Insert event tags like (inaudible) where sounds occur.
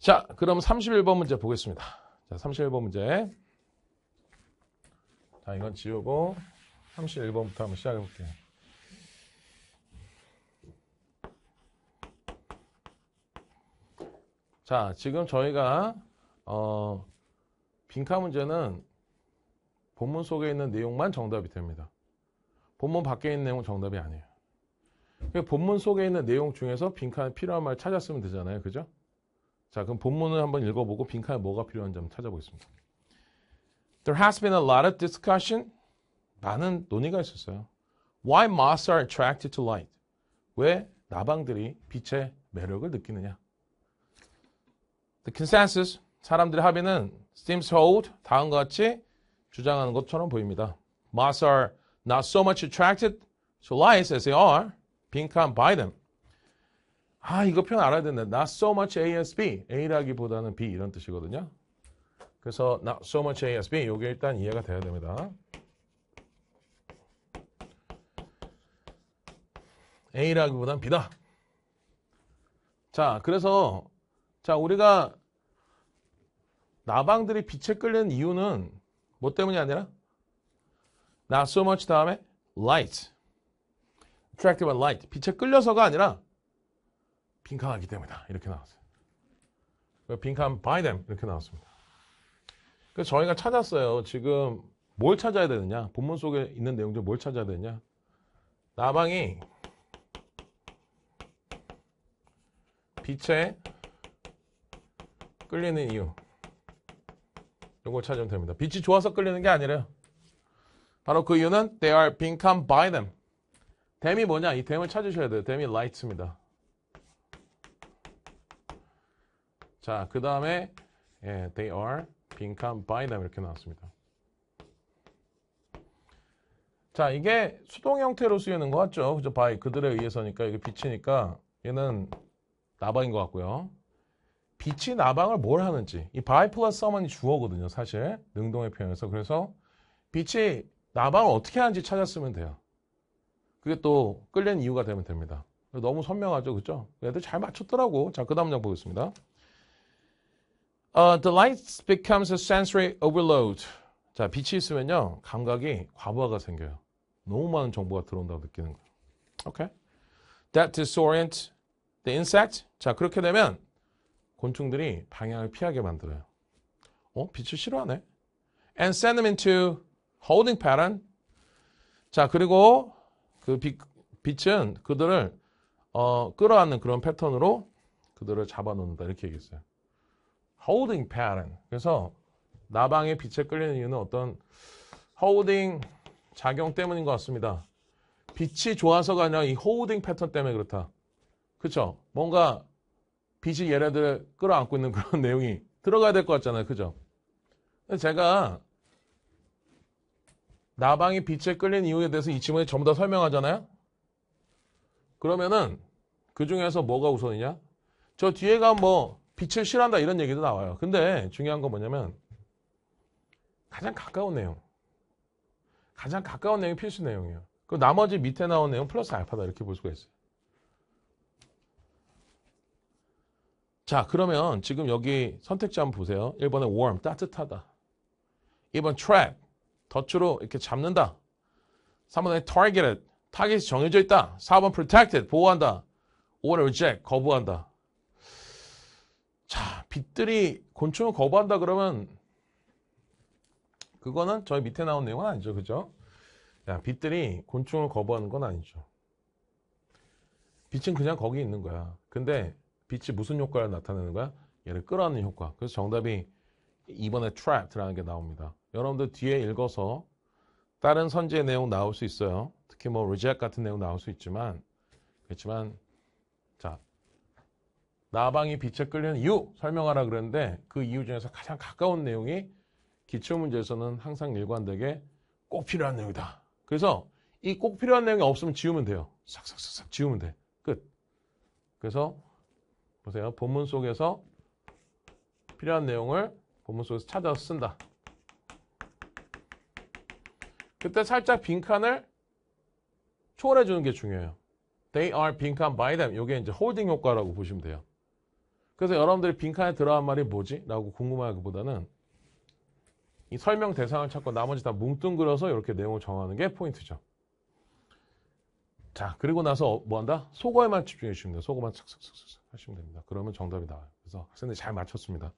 자, 그럼 31번 문제 보겠습니다. 자, 31번 문제. 자, 이건 지우고 31번부터 한번 시작해 볼게요. 자, 지금 저희가 어, 빈칸 문제는 본문 속에 있는 내용만 정답이 됩니다. 본문 밖에 있는 내용은 정답이 아니에요. 그러니까 본문 속에 있는 내용 중에서 빈칸에 필요한 말 찾았으면 되잖아요. 그죠? 자, 그럼 본문을 한번 읽어보고 빈칸에 뭐가 필요한지 한번 찾아보겠습니다. There has been a lot of discussion. 많은 논의가 있었어요. Why moths are attracted to light? 왜 나방들이 빛의 매력을 느끼느냐? The consensus, 사람들의 합의는 seems hold, 다음과 같이 주장하는 것처럼 보입니다. Moths are not so much attracted to light as they are being caught by them. 아 이거 표현 알아야 된다. Not so much A s B. A라기보다는 B 이런 뜻이거든요. 그래서 not so much A s B. 이게 일단 이해가 돼야 됩니다. a 라기보다는 B다. 자, 그래서 자 우리가 나방들이 빛에 끌리는 이유는 뭐 때문이 아니라 not so much 다음에 light, attractive and light 빛에 끌려서가 아니라 빈칸하기 때문이다. 이렇게 나왔어요. 그 빈칸 by them 이렇게 나왔습니다. 그래서 저희가 찾았어요. 지금 뭘 찾아야 되느냐? 본문 속에 있는 내용 중에 뭘 찾아야 되느냐? 나방이 빛에 끌리는 이유 이걸 찾으면 됩니다. 빛이 좋아서 끌리는 게 아니래요. 바로 그 이유는 they are b e come by them. 댐이 뭐냐? 이 댐을 찾으셔야 돼요. 댐이 light입니다. 자, 그 다음에 예, they are 빈칸 by them 이렇게 나왔습니다. 자, 이게 수동 형태로 쓰이는 것 같죠? 그죠? by 그들에 의해서니까 이게 빛이니까 얘는 나방인 것 같고요. 빛이 나방을 뭘 하는지 이 by 플러스 someone이 주어거든요, 사실 능동의 표현에서 그래서 빛이 나방을 어떻게 하는지 찾았으면 돼요. 그게 또 끌리는 이유가 되면 됩니다. 너무 선명하죠, 그죠? 애들 잘 맞췄더라고. 자, 그 다음 장 보겠습니다. 어, the light becomes a sensory overload. 자, 빛이 있으면요. 감각이 과부하가 생겨요. 너무 많은 정보가 들어온다고 느끼는 거예요. Okay? That disorient the insect. 자, 그렇게 되면 곤충들이 방향을 피하게 만들어요. 어? 빛을 싫어하네. And send them into holding pattern. 자, 그리고 그 빛, 빛은 그들을 어, 끌어안는 그런 패턴으로 그들을 잡아놓는다. 이렇게 얘기했어요. holding pattern. 그래서 나방의 빛에 끌리는 이유는 어떤 holding 작용 때문인 것 같습니다. 빛이 좋아서가 아니라 이 holding 패턴 때문에 그렇다. 그쵸? 뭔가 빛이 얘네들을 끌어안고 있는 그런 (laughs) 내용이 들어가야 될 것 같잖아요. 그죠? 제가 나방이 빛에 끌린 이유에 대해서 이 질문에 전부 다 설명하잖아요. 그러면은 그 중에서 뭐가 우선이냐? 저 뒤에가 뭐 빛을 싫어한다 이런 얘기도 나와요. 근데 중요한 건 뭐냐면 가장 가까운 내용. 가장 가까운 내용이 필수 내용이에요. 그 나머지 밑에 나온 내용 플러스 알파다 이렇게 볼 수가 있어요. 자 그러면 지금 여기 선택지 한번 보세요. 1번에 warm 따뜻하다. 2번 trap 덫으로 이렇게 잡는다. 3번에 targeted 타겟이 정해져 있다. 4번 protected 보호한다. 5번 reject 거부한다. 빛들이 곤충을 거부한다 그러면 그거는 저희 밑에 나온 내용은 아니죠. 그죠? 야, 빛들이 곤충을 거부하는 건 아니죠. 빛은 그냥 거기 있는 거야. 근데 빛이 무슨 효과를 나타내는 거야? 얘를 끌어안는 효과. 그래서 정답이 이번에 trapped라는 게 나옵니다. 여러분들 뒤에 읽어서 다른 선지의 내용 나올 수 있어요. 특히 뭐 reject 같은 내용 나올 수 있지만 그렇지만 자 나방이 빛에 끌리는 이유 설명하라 그랬는데 그 이유 중에서 가장 가까운 내용이 기출문제에서는 항상 일관되게 꼭 필요한 내용이다. 그래서 이 꼭 필요한 내용이 없으면 지우면 돼요. 싹싹싹싹 지우면 돼. 끝. 그래서 보세요. 본문 속에서 필요한 내용을 본문 속에서 찾아서 쓴다. 그때 살짝 빈칸을 초월해 주는 게 중요해요. They are 빈칸 by them. 이게 이제 홀딩 효과라고 보시면 돼요. 그래서 여러분들이 빈칸에 들어간 말이 뭐지? 라고 궁금하기보다는 이 설명 대상을 찾고 나머지 다 뭉뚱그려서 이렇게 내용을 정하는 게 포인트죠. 자, 그리고 나서 뭐 한다? 속어에만 집중해 주시면 돼요. 속어만 착착착착 하시면 됩니다. 그러면 정답이 나와요. 그래서 학생들이 잘 맞췄습니다.